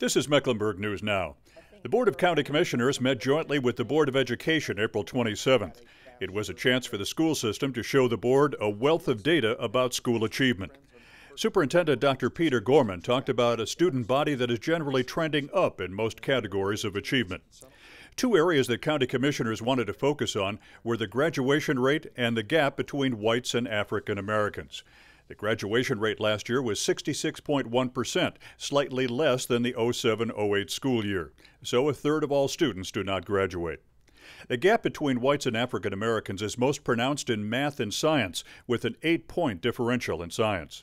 This is Mecklenburg News Now. The Board of County Commissioners met jointly with the Board of Education April 27th. It was a chance for the school system to show the board a wealth of data about school achievement. Superintendent Dr. Peter Gorman talked about a student body that is generally trending up in most categories of achievement. Two areas that county commissioners wanted to focus on were the graduation rate and the gap between whites and African Americans. The graduation rate last year was 66.1%, slightly less than the 07 08 school year. So a third of all students do not graduate. The gap between whites and African Americans is most pronounced in math and science, with an eight point differential in science.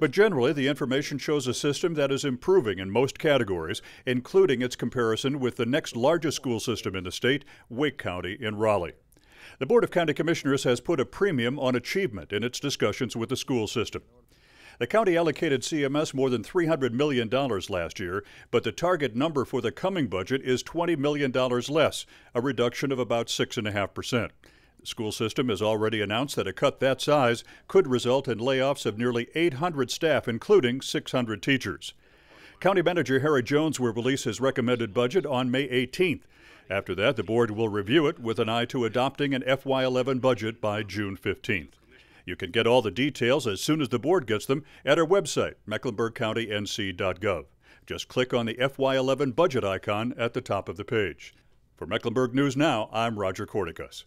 But generally, the information shows a system that is improving in most categories, including its comparison with the next largest school system in the state, Wake County in Raleigh. The Board of County Commissioners has put a premium on achievement in its discussions with the school system. The county allocated CMS more than $300 million last year, but the target number for the coming budget is $20 million less, a reduction of about 6.5%. The school system has already announced that a cut that size could result in layoffs of nearly 800 staff, including 600 teachers. County Manager Harry Jones will release his recommended budget on May 18th. After that, the board will review it with an eye to adopting an FY11 budget by June 15th. You can get all the details as soon as the board gets them at our website, mecklenburgcountync.gov. Just click on the FY11 budget icon at the top of the page. For Mecklenburg News Now, I'm Roger Corticus.